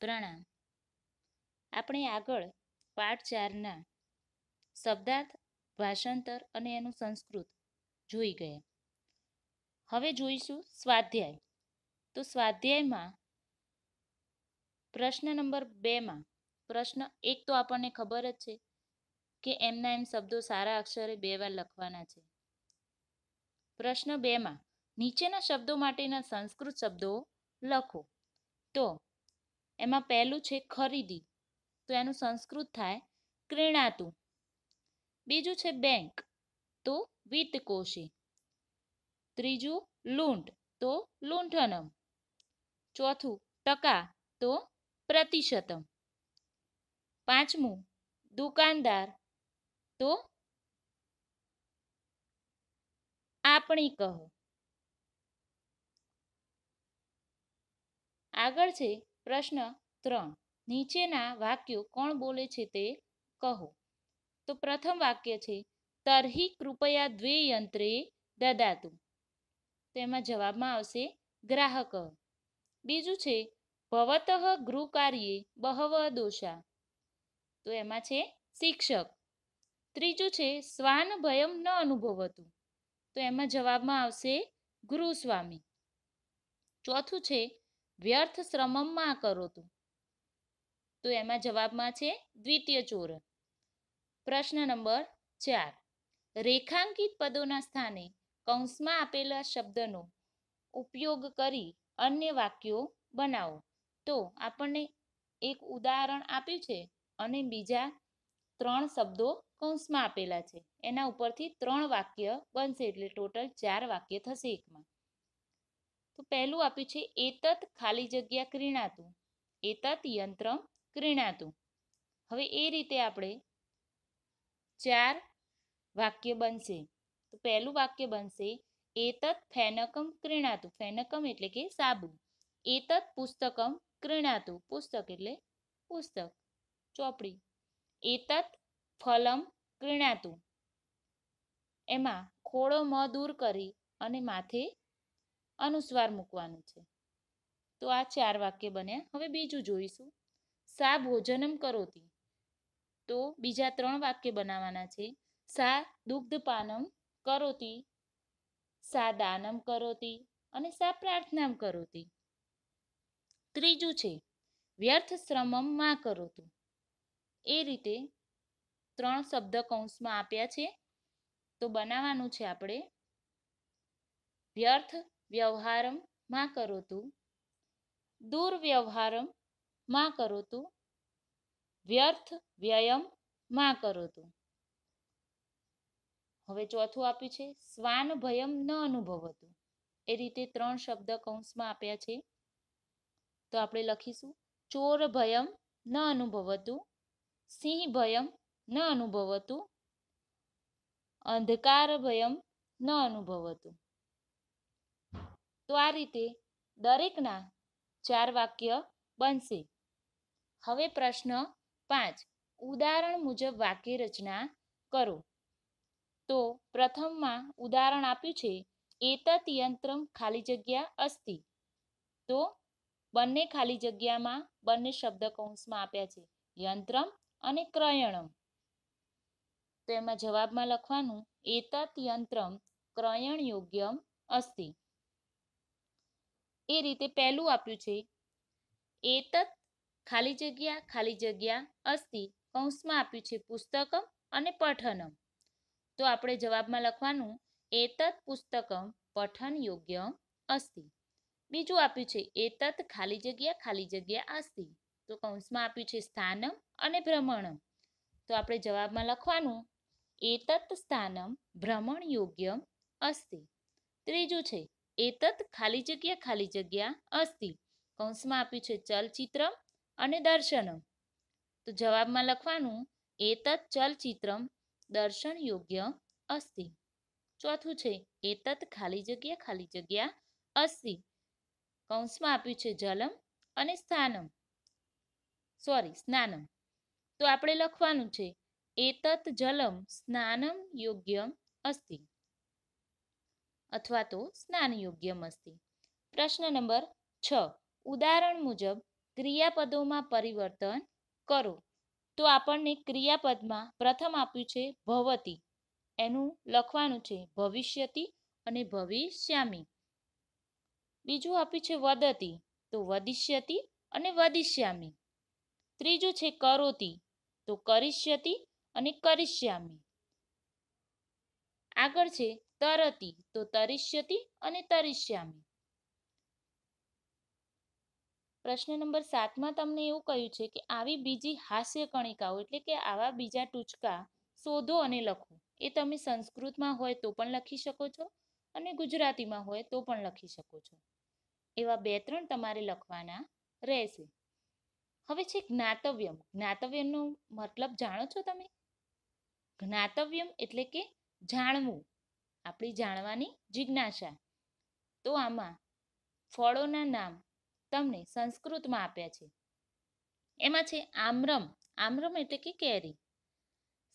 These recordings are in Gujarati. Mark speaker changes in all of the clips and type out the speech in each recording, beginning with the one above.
Speaker 1: પ્રણામ આપણે આગળ પાઠ ચારના શબ્દાર્થ ભાષાંતર અને એનું સંસ્કૃત જોઈ ગયા હવે જોઈશું સ્વાધ્યાય તો સ્વાધ્યાયમાં પ્રશ્ન નંબર બેમાં પ્રશ્ન એક તો આપણને ખબર જ છે કે એમના એમ શબ્દો સારા અક્ષરે બે વાર લખવાના છે પ્રશ્ન બેમાં નીચેના શબ્દો માટેના સંસ્કૃત શબ્દો લખો તો એમાં પહેલું છે ખરીદી તો એનું સંસ્કૃત થાય ક્રીણાતું બીજું છે બેંક તો વિત્તકોશી ત્રીજું લૂંટ તો લૂંઠનમ ચોથું ટકા તો પ્રતિશતમ પાંચમું દુકાનદાર તો આપણી કહો આગળ છે પ્રશ્ન ત્રણ નીચેના વાક્યો કોણ બોલે છે તે કહો તો પ્રથમ વાક્ય છે તરહી કૃપયા દ્વે યંત્રે દદાતુ તેમાં જવાબમાં આવશે ગ્રાહક બીજું છે ભવતઃ ગૃહકાર્યે બહવ દોષા તો એમાં છે શિક્ષક ત્રીજું છે સ્વાન ભયમ ન અનુભવતું તો એમાં જવાબમાં આવશે ગુરુસ્વામી ચોથું છે વ્યર્થ શ્રમમાં કરો તું તો એમાં જવાબમાં છે દ્વિતીય ચોરણ પ્રશ્ન નંબર ચાર રેખાંકિત પદોના સ્થાને કૌંસમાં આપેલા શબ્દનો ઉપયોગ કરી અન્ય વાક્યો બનાવો તો આપણને એક ઉદાહરણ આપ્યું છે અને બીજા ત્રણ શબ્દો કૌંસમાં આપેલા છે એના ઉપરથી ત્રણ વાક્ય બનશે એટલે ટોટલ ચાર વાક્ય થશે એકમાં તો પહેલું આપ્યું છે એતત ખાલી જગ્યા ક્રીણાતું એતત યંત્ર ક્રીણાતું હવે એ રીતે આપણે ચાર વાક્ય બનશે તો પહેલું વાક્ય બનશે એતત ફેનકમ ક્રીણાતું ફેનકમ એટલે કે સાબુ એતત પુસ્તકમ ક્રીણાતું પુસ્તક એટલે પુસ્તક ચોપડી એતત ફલમ ક્રીણાતું એમાં ખોળો મ દૂર કરી અને માથે અનુસ્વાર મૂકવાનું છે તો આ ચાર વાક્ય બન્યા હવે બીજું જોઈશું સા ભોજનમ કરોતી તો બીજા ત્રણ વાક્ય બનાવવાના છે સા દુગ્ધપાનમ કરોતી સા દાનમ કરોતી અને સા પ્રાર્થનામ કરોતી ત્રીજું છે વ્યર્થ શ્રમમ માં કરોતું એ રીતે ત્રણ શબ્દ કૌંસમાં આપ્યા છે તો બનાવવાનું છે આપણે વ્યર્થ વ્યવહારમ માં કરોતુ દુર્વ્યવહારમ માં કરોતુ વ્યર્થ વ્યયમ માં કરોતુ હવે ચોથું આપ્યું છે સ્વાન ભયમ ન અનુભવતું એ રીતે ત્રણ શબ્દ કૌંસમાં આપ્યા છે તો આપણે લખીશું ચોર ભયમ ન અનુભવતું સિંહ ભયમ ન અનુભવતું અંધકાર ભયમ ન અનુભવતું તો આ રીતે દરેકના ચાર વાક્ય બનશે હવે પ્રશ્ન પાંચ ઉદાહરણ મુજબ વાક્ય રચના કરો તો પ્રથમમાં ઉદાહરણ આપ્યું છે એતત યંત્રમ ખાલી જગ્યા અસ્તિ તો બંને ખાલી જગ્યામાં બંને શબ્દ કૌંસમાં આપ્યા છે યંત્રમ અને ક્રયણમ તો એમાં જવાબમાં લખવાનું એતત યંત્રમ ક્રયણ યોગ્યમ અસ્તિ એ રીતે પહેલું આપ્યું છે એતત ખાલી જગ્યા ખાલી જગ્યા અસ્તિ કૌંસમાં આપ્યું છે પુસ્તકમ અને પઠનમ તો આપણે જવાબમાં લખવાનું એતત પુસ્તકમ પઠન યોગ્ય અસ્તિ બીજું આપ્યું છે એતત ખાલી જગ્યા ખાલી જગ્યા અસ્તિ તો કૌંસમાં આપ્યું છે સ્થાનમ અને ભ્રમણમ તો આપણે જવાબમાં લખવાનું એતત સ્થાનમ ભ્રમણ યોગ્ય અસ્તિ ત્રીજું છે એતત ખાલી જગ્યા ખાલી જગ્યા અસ્તિ કૌંસમાં આપ્યું છે ચલચિત્રમ અને દર્શનમ તો જવાબમાં લખવાનું એતત ચલચિત્રમ દર્શન યોગ્ય અસ્તિ ચોથું છે એતત ખાલી જગ્યા ખાલી જગ્યા અસ્તિ કૌંસમાં આપ્યું છે જલમ અને સ્થાનમ સોરી સ્નાનમ તો આપણે લખવાનું છે એતત જલમ સ્નાનમ યોગ્ય અસ્તિ અથવા તો સ્નાન યોગ્ય મસ્તી પ્રશ્ન નંબર છ ઉદાહરણ મુજબ ક્રિયાપદોમાં પરિવર્તન કરો તો આપણને ક્રિયાપદમાં પ્રથમ આપ્યું છે ભવતી એનું લખવાનું છે ભવિષ્યતી અને ભવિષ્યામી બીજું આપ્યું છે વદતી તો વદિષ્યતી અને વદિષ્યામી ત્રીજું છે કરોતી તો કરિષ્યતી અને કરિષ્યામી આગળ છે તરતી તો તરિષ્યતી અને તરિષ્યામી પ્રશ્ન નંબર સાતમાં તમને એવું કહ્યું છે કે આવી બીજી હાસ્ય કણિકાઓ એટલે કે આવા બીજા ટૂચકા શોધો અને લખો એ તમે સંસ્કૃતમાં હોય તો પણ લખી શકો છો અને ગુજરાતીમાં હોય તો પણ લખી શકો છો એવા બે ત્રણ તમારે લખવાના રહેશે હવે છે જ્ઞાતવ્યમ જ્ઞાતવ્યમનો મતલબ જાણો છો તમે જ્ઞાતવ્યમ એટલે કે જાણવું આપણી જાણવાની જિજ્ઞાસા તો આમાં ફળોના નામ તમને સંસ્કૃતમાં આપ્યા છે એમાં છે આમરમ આમરમ એટલે કે કેરી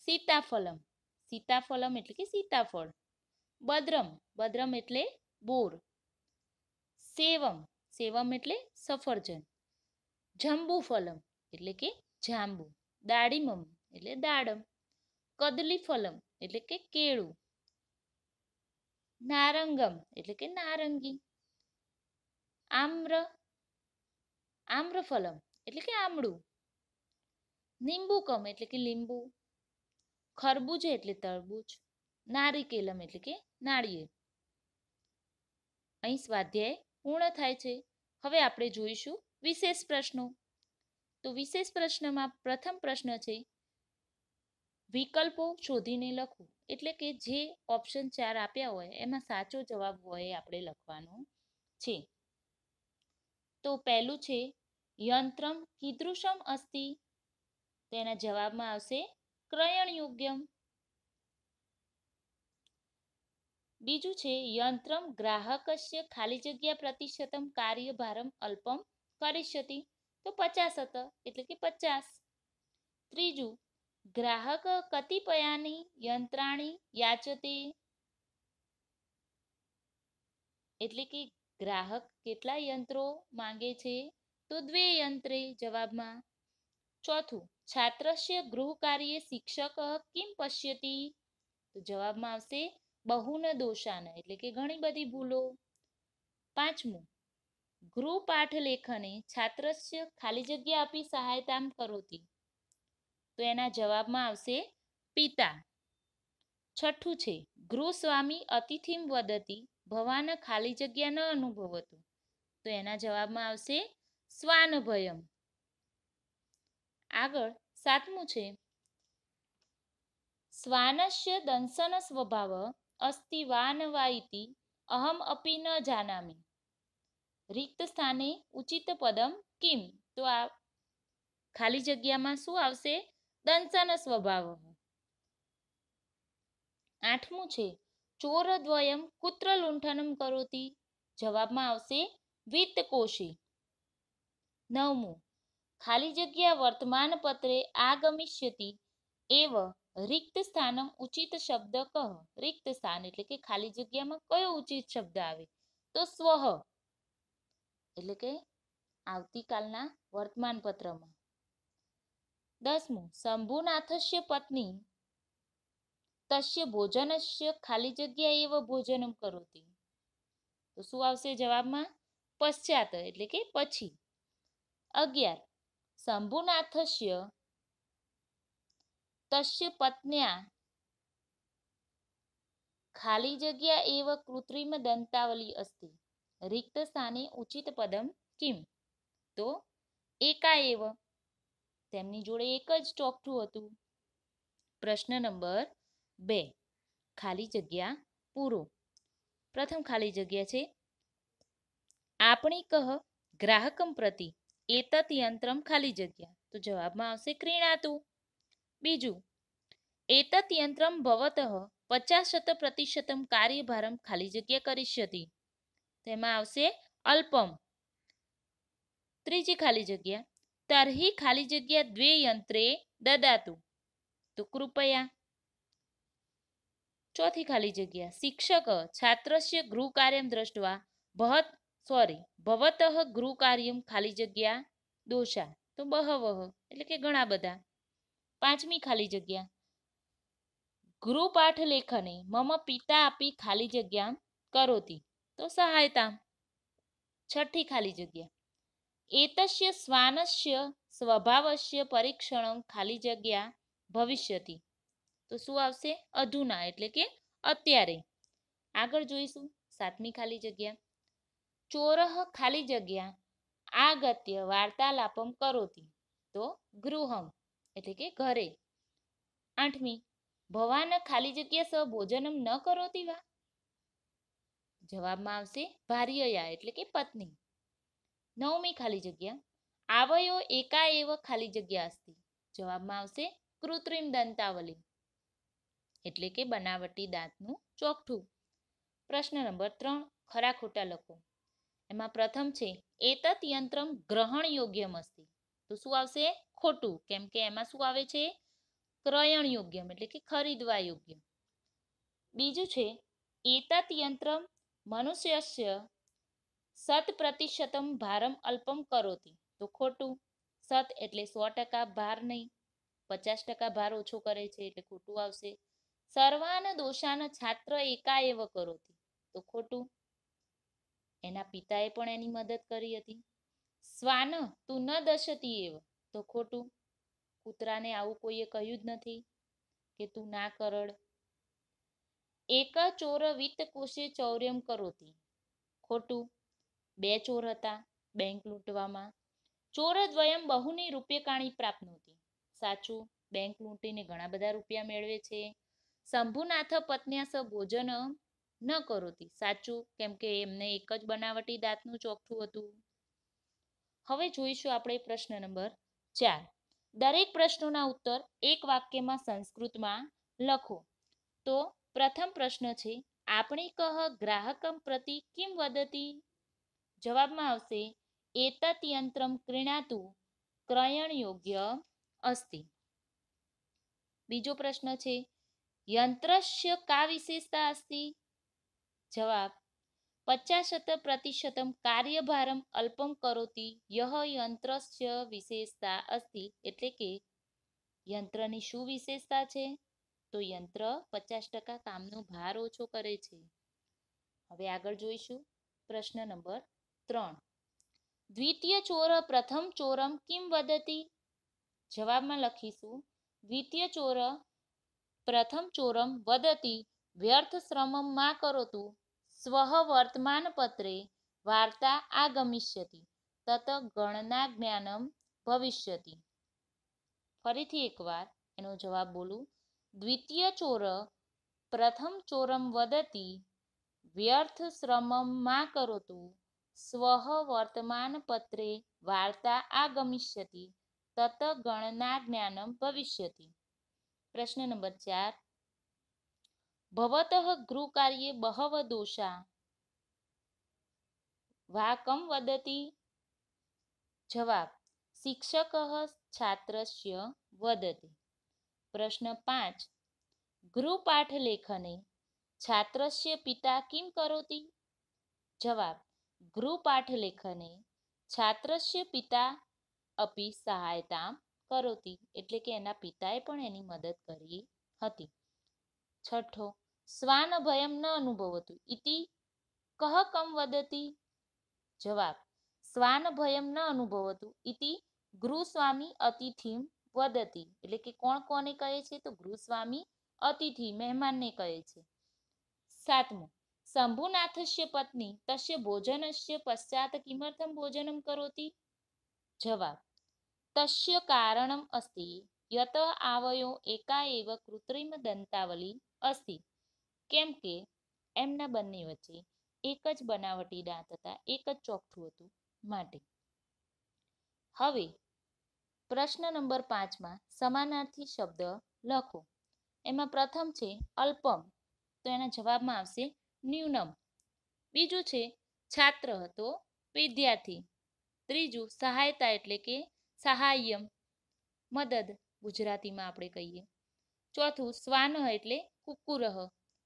Speaker 1: સીતાફલમ સીતાફલમ એટલે કે સીતાફળ બદ્રમ બદ્રમ એટલે બોર સેવમ સેવમ એટલે સફરજન જંબુફલમ એટલે કે જાંબુ દાડીમમ એટલે દાડમ કદલીફલમ એટલે કે કેળું નારંગમ એટલે કે નારંગી આમ્ર આમ્રફલમ એટલે કે આમળું નિંબુકમ એટલે કે લીંબુ ખરબૂજ એટલે તરબૂચ નારિકેલમ એટલે કે નાળિયેર અહીં સ્વાધ્યાય પૂર્ણ થાય છે હવે આપણે જોઈશું વિશેષ પ્રશ્નો તો વિશેષ પ્રશ્નમાં પ્રથમ પ્રશ્ન છે વિકલ્પો શોધીને લખવું એટલે કે જે ઓપ્શન ચાર આપ્યા હોય એમાં સાચો જવાબ હોય આપણે લખવાનો છે તો પહેલું છે યંત્રમ કીદૃશમ અસ્તિ તેના જવાબમાં આવશે ક્રયણયોગ્યમ બીજું છે યંત્રમ ગ્રાહકશ્ય ખાલી જગ્યા પ્રતિશતમ કાર્યભારમ અલ્પમ કરિષ્યતિ તો પચાસ હતા એટલે કે પચાસ ત્રીજું ગ્રાહક કતિપયાની યંત્રાણી યાચતે એટલે કે ગ્રાહક કેટલા યંત્રો માંગે છે તો દ્વે યંત્રે જવાબમાં ચોથું છાત્રસ્ય ગૃહ કાર્ય શિક્ષક કિમ પશ્યતિ તો જવાબમાં આવશે બહુન દોષાન એટલે કે ઘણી બધી ભૂલો પાંચમું ગૃહ પાઠ લેખને છાત્રસ્ય ખાલી જગ્યા આપી સહાયતા કરોતી તો એના જવાબમાં આવશે પિતા છઠ્ઠું છે ગૃહસ્વામી અતિથિમ વદતી ભવાન ખાલી જગ્યા ન અનુભવતું તો એના જવાબમાં આવશે સ્વાન આગળ સાતમું છે સ્વાનસ્ય દંશન સ્વભાવ અસ્તિ વાનવાઈતિ અહમ અપી ન જાનામી રિક્ત સ્થાને ઉચિત પદમ કિમ તો આ ખાલી જગ્યામાં શું આવશે દંસન સ્વભાવ આઠમું છે ચોરદ્વયમ કુત્ર લુંઠનમ કરોતી જવાબમાં આવશે વિત્તકોશી નવમું ખાલી જગ્યા વર્તમાન પત્રે આગમિષ્યતિ એવ રિક્ત સ્થાનમ ઉચિત શબ્દ કહ રિક્ત સ્થાન એટલે કે ખાલી જગ્યામાં કયો ઉચિત શબ્દ આવે તો સ્વહ એટલે કે આવતીકાલના વર્તમાન પત્રમાં દસમું શંભુનાથસ્ય પત્ની તસ્ય ભોજનસ્ય ખાલી જગ્યા એવ ભોજનમ કરોતી તો શું આવશે જવાબમાં પશ્ચાત એટલે કે પછી અગિયાર શંભુનાથસ્ય તસ્ય પત્ન્યા ખાલી જગ્યા એવ કૃત્રિમ દંતાવલી અસ્તિ રિક્ત સ્થાને ઉચિત પદમ કિમ તો એકા એવ તેમની જોડે એક જ ચોકઠું હતું પ્રશ્ન નંબર બે ખાલી જગ્યા પૂરો પ્રથમ ખાલી જગ્યા છે આપણી કહ ગ્રાહકમ પ્રતિ એતત યંત્રમ ખાલી જગ્યા તો જવાબમાં આવશે ક્રીણાતું બીજું એતત યંત્રમ ભવતઃ પચાસ શત પ્રતિશતમ કાર્યભારમ ખાલી જગ્યા કરિષ્યતિ તેમાં આવશે અલ્પમ ત્રીજી ખાલી જગ્યા તર્હી ખાલી જગ્યા દ્વે યંત્રે દદાતુ તો કૃપયા ચોથી ખાલી જગ્યા શિક્ષક છાત્રસ્ય ગૃહ કાર્યમ દ્રષ્ટવા ભવત સોરી ભવત ગૃહ કાર્યમ ખાલી જગ્યા દોષા તો બહવહ એટલે કે ઘણા બધા પાંચમી ખાલી જગ્યા ગૃહપાઠ લેખને મમ પિતા આપી ખાલી જગ્યા કરોતી તો સહાયતા છઠ્ઠી ખાલી જગ્યા એતસ્ય શ્વાનસ્ય સ્વભાવસ્ય પરીક્ષણ ખાલી જગ્યા ભવિષ્યથી તો શું આવશે અધુના એટલે કે અત્યારે આગળ જોઈશું સાતમી ખાલી જગ્યા ચોરહ ખાલી જગ્યા આગત્ય વાર્તાલાપમ કરોતી તો ગૃહમ એટલે કે ઘરે આઠમી ભવાન ખાલી જગ્યા સ ભોજનમ ન કરોતી વા જવાબમાં આવશે ભાર્યયા એટલે કે પત્ની નવમી ખાલી જગ્યા આવયો એકા એવ ખાલી જગ્યા અસ્તિ જવાબમાં આવશે કૃત્રિમ દંતાવલી એટલે કે બનાવટી દાંતનું ચોકઠું પ્રશ્ન નંબર ત્રણ ખરા ખોટા લખો એમાં પ્રથમ છે એતત યંત્ર ગ્રહણ યોગ્યમ અસ્તિ તો શું આવશે ખોટું કેમ કે એમાં શું આવે છે ક્રયણ યોગ્યમ એટલે કે ખરીદવા યોગ્ય બીજું છે એતત યંત્રમ મનુષ્યસ્ય સત પ્રતિશતમ ભારમ અલ્પમ કરોતી તો ખોટું સત એટલે સો ટકા ભાર નહીં પચાસ ટકા ભાર ઓછો કરે છે એટલે ખોટું આવશે સર્વાન દોષાન છાત્ર એકા એવ તો ખોટું એના પિતાએ પણ એની મદદ કરી હતી સ્વાન તું ન દશતી એવ તો ખોટું કૂતરાને આવું કોઈએ કહ્યું જ નથી કે તું ના કરડ એક ચોર વિત્ત કોશે ચૌર્યમ કરોતી ખોટું બે ચોર હતા બેંક લૂંટવામાં ચોર દ્વયમ બહુની રૂપિયકાણી પ્રાપ્ત નહોતી સાચું બેંક લૂંટીને ઘણા બધા રૂપિયા મેળવે છે શંભુનાથ પત્ન્યાસ ભોજન ન કરોતી સાચું કેમ કે એમને એક જ બનાવટી દાંતનું ચોખ્ઠું હતું હવે જોઈશું આપણે પ્રશ્ન નંબર ચાર દરેક પ્રશ્નોના ઉત્તર એક વાક્યમાં સંસ્કૃતમાં લખો તો પ્રથમ પ્રશ્ન છે આપણી કહ ગ્રાહક પ્રતિ કેમ વદતી જવાબમાં આવશે એતત યંત્રમ ક્રીણાતું ક્રયણ યોગ્ય અસ્તિ બીજો પ્રશ્ન છે યંત્રસ્ય કા વિશેષતા અસ્તિ જવાબ પચાસત પ્રતિશતમ કાર્યભારમ અલ્પમ કરોતી યહ યંત્રસ્ય વિશેષતા અસ્તિ એટલે કે યંત્રની શું વિશેષતા છે તો યંત્ર પચાસ ટકા કામનો ભાર ઓછો કરે છે હવે આગળ જોઈશું પ્રશ્ન નંબર ત્રણ દ્વિતીય ચોર પ્રથમ ચોરમ કિમ વદતી જવાબમાં લખીશું દ્વિતીય ચોર પ્રથમ ચોરમ વદતી વ્યર્થ શ્રમમ માં કરોતુ સ્વહ વર્તમાન પત્રે વાર્તા આગમિષ્યતિ તત ગણના જ્ઞાનમ ભવિષ્યતિ ફરીથી એકવાર એનો જવાબ બોલું દ્વિતીય ચોર પ્રથમ ચોરમ વદતી વ્યર્થ શ્રમમ માં કરોતું સ્વઃ વર્તમાનપત્રે વાર્તા આગમિષ્યતિ તત ગણના જ્ઞાનમ ભવિષ્યતિ પ્રશ્ન નંબર ચાર ભવત ગૃહકાર્યે બહવ દોષા વાકમ વદતી જવાબ શિક્ષક છાત્રસ્ય વદતી પ્રશ્ન પાંચ ગૃહપાઠ લેખને છાત્રસ્ય પિતા કિમ કરોતી જવાબ ગૃહપાઠલેખને છાત્રસ્ય પિતા અપી સહાયતા કરોતી એટલે કે એના પિતાએ પણ એની મદદ કરી હતી છઠ્ઠો શ્વાન ભયમ ન અનુભવતું ઇતિ કહ કમ વદતી જવાબ શ્વાન ભયમ ન અનુભવતું ઇતિ ગૃહસ્વામી અતિથિમ વદતી એટલે કે કોણ કોને કહે છે તો ગૃહસ્વામી અતિથિ મહેમાનને કહે છે સાતમું શંભુનાથસ્ય પત્ની તસ્ય ભોજનસ્ય પશ્ચાત કિમર્થમ ભોજનમ કરોતિ જવાબ તસ્ય કારણમ અસ્તિ યત આવયો એકા એવ કૃત્રિમ દંતાવલી અસ્તિ કેમ કે એમના બંને વચ્ચે એક જ બનાવટી દાંત હતા એક જ ચોખ્ઠું હતું માટે હવે પ્રશ્ન નંબર પાંચમાં સમાનાર્થી શબ્દ લખો એમાં પ્રથમ છે અલ્પમ તો એના જવાબમાં આવશે ન્યૂનમ બીજું છે છાત્ર હતો વિદ્યાર્થી ત્રીજું સહાયતા એટલે કે સહાયમ મદદ ગુજરાતીમાં આપણે કહીએ ચોથું સ્વાનહ એટલે કુકુરહ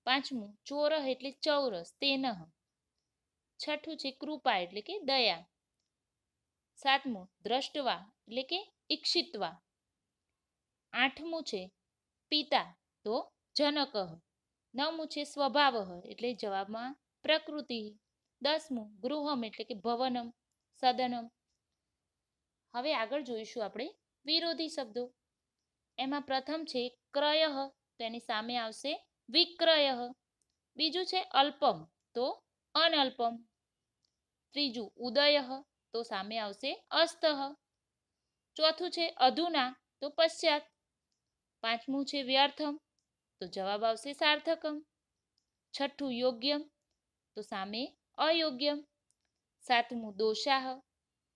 Speaker 1: પાંચમું ચોરહ એટલે ચૌરસ તેનહ છઠ્ઠું છે કૃપા એટલે કે દયા સાતમું દ્રષ્ટવા એટલે કે ઈક્ષિતવા આઠમું છે પિતા તો જનકહ નવમું છે સ્વભાવહ એટલે જવાબમાં પ્રકૃતિ દસમું ગૃહમ એટલે કે ભવનમ સદનમ હવે આગળ જોઈશું આપણે વિરોધી શબ્દો એમાં પ્રથમ છે ક્રય તો એની સામે આવશે વિક્રય બીજું છે અલ્પમ તો અનઅલ્પમ ત્રીજું ઉદય તો સામે આવશે અસ્ત ચોથું છે અધુના તો પશ્ચાત પાંચમું છે વ્યર્થમ તો જવાબ આવશે સાર્થકમ છઠ્ઠું યોગ્યમ તો સામે અયોગ્યમ સાતમું દોષાહ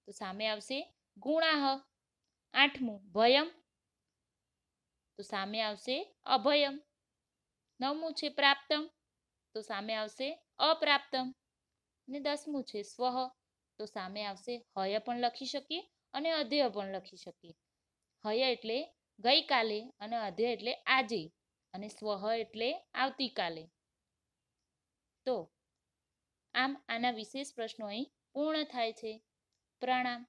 Speaker 1: તો સામે આવશે ગુણાહ આઠમું ભયમ તો સામે આવશે અભયમ નવમું છે પ્રાપ્તમ તો સામે આવશે અપ્રાપ્તમ ને દસમું છે સ્વહ તો સામે આવશે હય પણ લખી શકીએ અને અધ્યય પણ લખી શકીએ હય એટલે ગઈકાલે અને અધ્યય એટલે આજે અને સ્વહ એટલે આવતીકાલે તો આમ આના વિશેષ પ્રશ્નો અહીં પૂર્ણ થાય છે પ્રણામ